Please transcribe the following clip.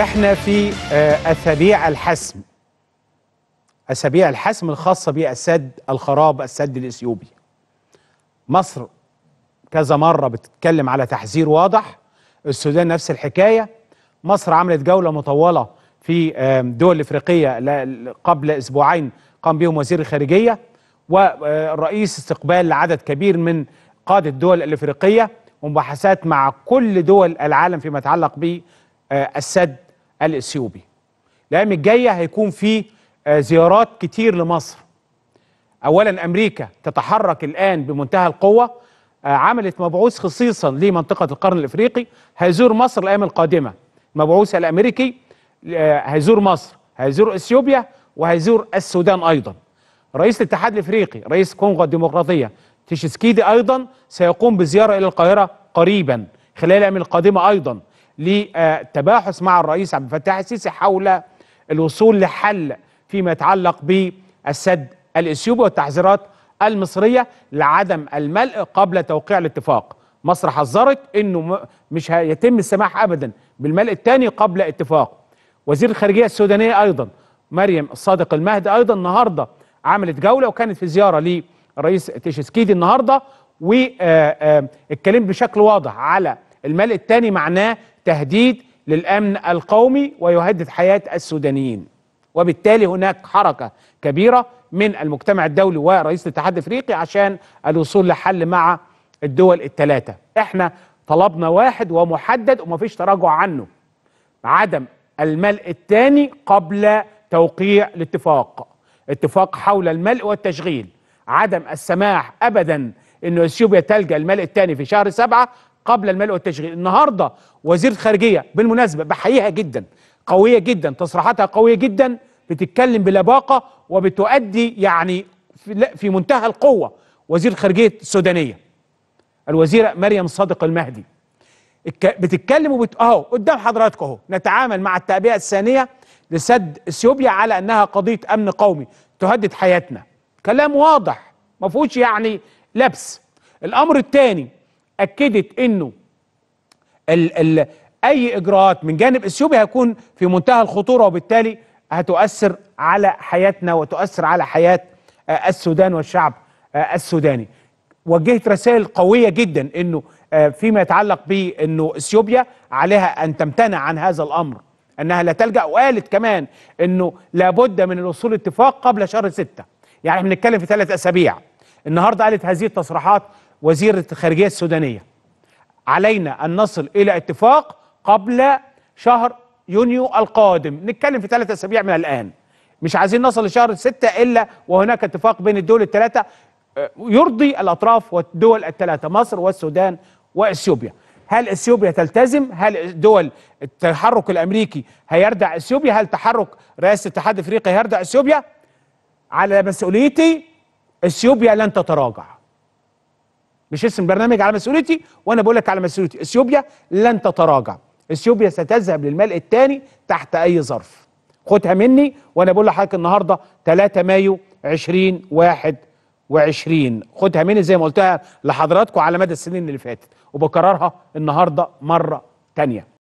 احنا في آه، أسابيع الحسم أسابيع الحسم الخاصة بالسد الخراب السد الإثيوبي مصر كذا مرة بتتكلم على تحذير واضح السودان نفس الحكاية مصر عملت جولة مطولة في دول إفريقية قبل أسبوعين قام بهم وزير الخارجية ورئيس استقبال لعدد كبير من قادة الدول الإفريقية ومباحثات مع كل دول العالم فيما يتعلق بالسد الاثيوبي الايام الجايه هيكون في آه، زيارات كتير لمصر اولا امريكا تتحرك الان بمنتهى القوه آه، عملت مبعوث خصيصا لمنطقه القرن الافريقي هيزور مصر الايام القادمه المبعوث الامريكي آه، هيزور مصر هيزور اثيوبيا وهيزور السودان ايضا رئيس الاتحاد الافريقي رئيس كونغو الديمقراطيه تشيسكيدي ايضا سيقوم بزياره الى القاهره قريبا خلال الايام القادمه ايضا لتباحث مع الرئيس عبد الفتاح السيسي حول الوصول لحل فيما يتعلق بالسد الاثيوبي والتحذيرات المصريه لعدم الملء قبل توقيع الاتفاق. مصر حذرت انه مش هيتم السماح ابدا بالملء الثاني قبل اتفاق. وزير الخارجيه السودانيه ايضا مريم الصادق المهدي ايضا النهارده عملت جوله وكانت في زياره لرئيس تشيسكيدي النهارده واتكلمت آه، آه، بشكل واضح على الملء الثاني معناه تهديد للامن القومي ويهدد حياه السودانيين وبالتالي هناك حركه كبيره من المجتمع الدولي ورئيس الاتحاد الافريقي عشان الوصول لحل مع الدول الثلاثه احنا طلبنا واحد ومحدد ومفيش تراجع عنه عدم الملء الثاني قبل توقيع الاتفاق اتفاق حول الملء والتشغيل عدم السماح ابدا انه اثيوبيا تلجا الملء الثاني في شهر سبعه قبل الملء والتشغيل النهارده وزير الخارجيه بالمناسبه بحييها جدا قويه جدا تصريحاتها قويه جدا بتتكلم بلباقه وبتؤدي يعني في منتهى القوه وزير الخارجيه السودانيه الوزيره مريم صادق المهدي بتتكلم وبت اهو قدام حضراتكم اهو نتعامل مع التعبئة الثانية لسد اثيوبيا على انها قضية امن قومي تهدد حياتنا كلام واضح ما فيهوش يعني لبس الامر الثاني اكدت انه الـ الـ اي اجراءات من جانب اثيوبيا هيكون في منتهى الخطوره وبالتالي هتؤثر على حياتنا وتؤثر على حياه آه، السودان والشعب آه، السوداني. وجهت رسائل قويه جدا انه آه، فيما يتعلق بانه اثيوبيا عليها ان تمتنع عن هذا الامر انها لا تلجا وقالت كمان انه لابد من الوصول اتفاق قبل شهر ستة يعني بنتكلم في ثلاث اسابيع النهارده قالت هذه التصريحات وزير الخارجية السودانية علينا أن نصل إلى اتفاق قبل شهر يونيو القادم نتكلم في ثلاثة أسابيع من الآن مش عايزين نصل لشهر ستة إلا وهناك اتفاق بين الدول الثلاثة آه، يرضي الأطراف والدول الثلاثة مصر والسودان وإثيوبيا هل اثيوبيا تلتزم؟ هل دول التحرك الامريكي هيردع اثيوبيا؟ هل تحرك رئاسه الاتحاد الافريقي هيردع اثيوبيا؟ على مسؤوليتي اثيوبيا لن تتراجع مش اسم برنامج على مسؤوليتي وانا بقول لك على مسؤوليتي اثيوبيا لن تتراجع اثيوبيا ستذهب للملء الثاني تحت اي ظرف خدها مني وانا بقول لحضرتك النهارده 3 مايو 2021 خدها مني زي ما قلتها لحضراتكم على مدى السنين اللي فاتت وبكررها النهارده مره ثانيه